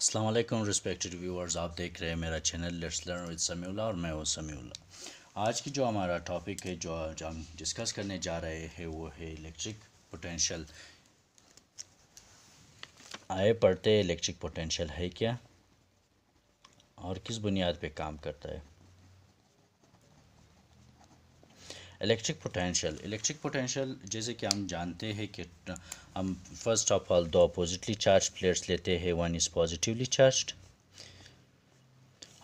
Aslam respected viewers आप देख रहे हैं मेरा channel let's learn with Samiullah और मैं हूँ समीउल्ला आज की जो हमारा टॉपिक है जो आज हम डिस्कस करने जा रहे हैं वो है इलेक्ट्रिक पोटेंशियल आए पढ़ते इलेक्ट्रिक पोटेंशियल है क्या और किस बुनियाद पे काम करता है इलेक्ट्रिक पोटेंशियल इलेक्ट्रिक पोटेंशियल जैसे कि हम जानते हैं कि हम फर्स्ट ऑफ ऑल दो अपोजिटली चार्ज प्लेट्स लेते हैं वन इज़ पॉजिटिवली चार्ज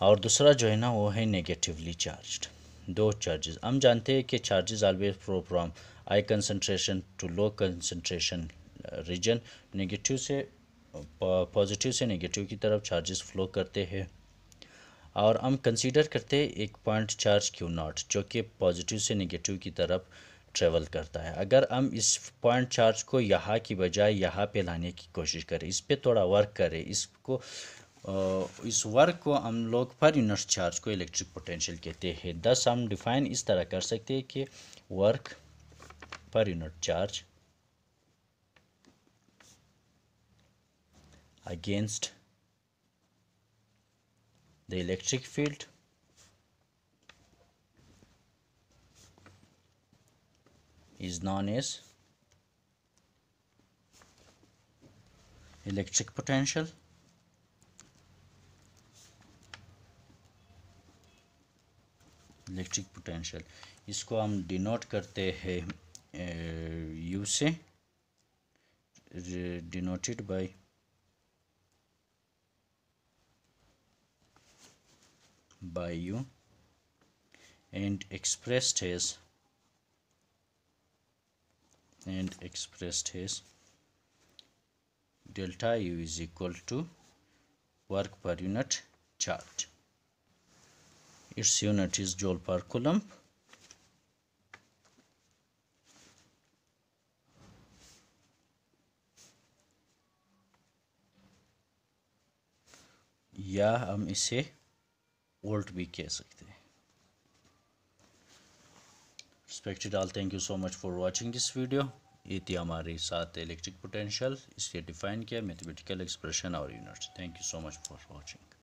और दूसरा जो है ना वो है नेगेटिवली चार्ज दो चार्जेस हम जानते हैं कि charges always flow from high concentration to low concentration region negative से पॉजिटिव uh, से नेगेटिव की तरफ चार्जेस फ्लो करते हैं और हम कंसीडर करते हैं एक पॉइंट चार्ज क्यू नॉट जो कि पॉजिटिव से नेगेटिव की तरफ ट्रेवल करता है अगर हम इस पॉइंट चार्ज को यहाँ की बजाय यहाँ पे लाने की कोशिश करें इस पर थोड़ा वर्क करें इसको इस वर्क को हम लोग पर यूनिट चार्ज को इलेक्ट्रिक पोटेंशियल कहते हैं दस हम डिफाइन इस तरह कर सकते हैं कि वर्क पर unit charge against the electric field is known as electric potential electric potential इसको हम डिनोट करते हैं यू से denoted by by you and expressed as and expressed as delta u is equal to work per unit charge its unit is joule per coulomb या हम इसे volt भी कह सकते हैं respected all thank you so much for watching this video ये थी हमारे साथ इलेक्ट्रिक पोटेंशियल इसलिए डिफाइन किया मैथमेटिकल एक्सप्रेशन और units thank you so much for watching